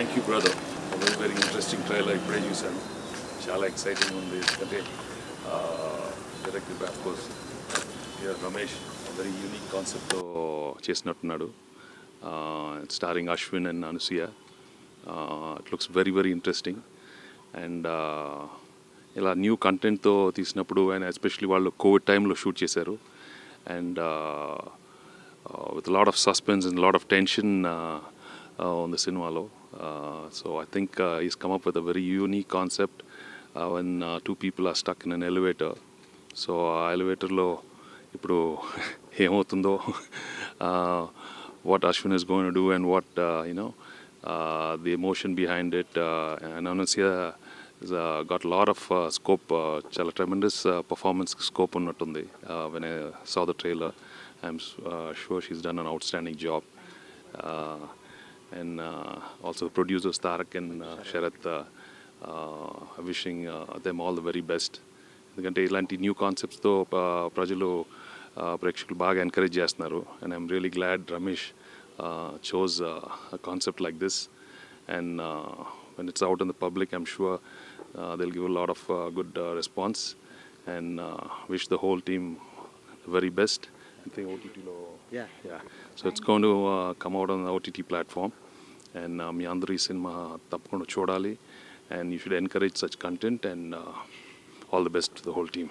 Thank you brother very very interesting trailer ఇప్పుడే చూశాను చాలా ఎక్సైటింగ్ ఉంది ఎందుకంటే director of course Ramesh very unique కాన్సెప్ట్తో చేసినట్టున్నాడు starring Ashwin and Anasuya it looks very very interesting and ఇలా న్యూ కంటెంట్తో తీసినప్పుడు అండ్ ఎస్పెషలీ వాళ్ళు కోవిడ్ టైంలో షూట్ చేశారు and with lot of suspense and lot of tension ఉంది సినిమాలో Uh, so I think uh, he's come up with a very unique concept uh, when two people are stuck in an elevator. So elevator lo, ipro hemotundo. What Ashwin is going to do and what you know, the emotion behind it. Uh, and Anansia has got a lot of scope. chala tremendous performance scope on uh, When I saw the trailer, I'm sure she's done an outstanding job and uh, also producers Tarak and uh, Sharat, uh, wishing them all the very best. ఎందుకంటే ఇలాంటి new కాన్సెప్ట్స్తో ప్రజలు ప్రేక్షకులు బాగా encourage చేస్తున్నారు and I'm really glad Ramesh chose a concept like this and when it's out in the public I'm sure they'll give a lot of good response and wish the whole team the very best. So it's going to uh, come out on the OTT platform, and మీ అందరి సినిమా తప్పకుండా చూడాలి and you should encourage such content and uh, all the best to the whole team.